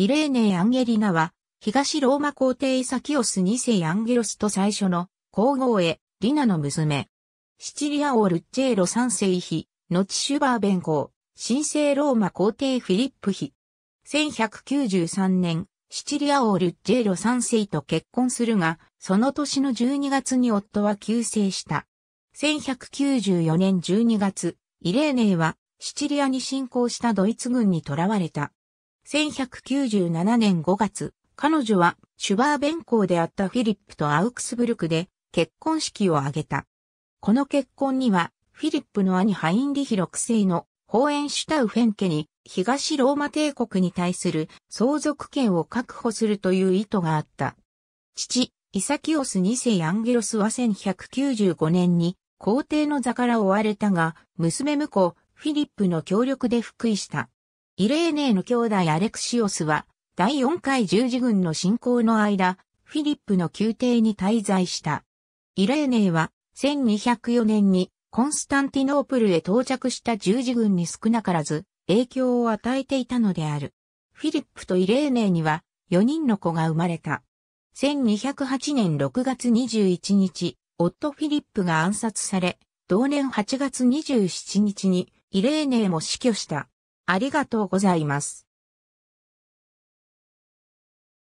イレーネ・アンゲリナは、東ローマ皇帝イサキオス2世アンゲロスと最初の皇后へ、リナの娘。シチリア王ルッチェーロ3世妃、後シュバーベン公、神聖ローマ皇帝フィリップ妃。1193年、シチリア王ルッチェーロ3世と結婚するが、その年の12月に夫は急逝した。1194年12月、イレーネーはシチリアに侵攻したドイツ軍に囚われた。1197年5月、彼女はシュバーベン校であったフィリップとアウクスブルクで結婚式を挙げた。この結婚には、フィリップの兄ハインリヒ6世のホーエンシュタウフェン家に東ローマ帝国に対する相続権を確保するという意図があった。父、イサキオス2世アンゲロスは1195年に皇帝の座から追われたが、娘婿、フィリップの協力で復位した。イレーネーの兄弟アレクシオスは、第4回十字軍の侵攻の間、フィリップの宮廷に滞在した。イレーネーは、1204年にコンスタンティノープルへ到着した十字軍に少なからず影響を与えていたのである。フィリップとイレーネーには4人の子が生まれた。1208年6月21日、夫フィリップが暗殺され、同年8月27日にイレーネーも死去した。ありがとうございます。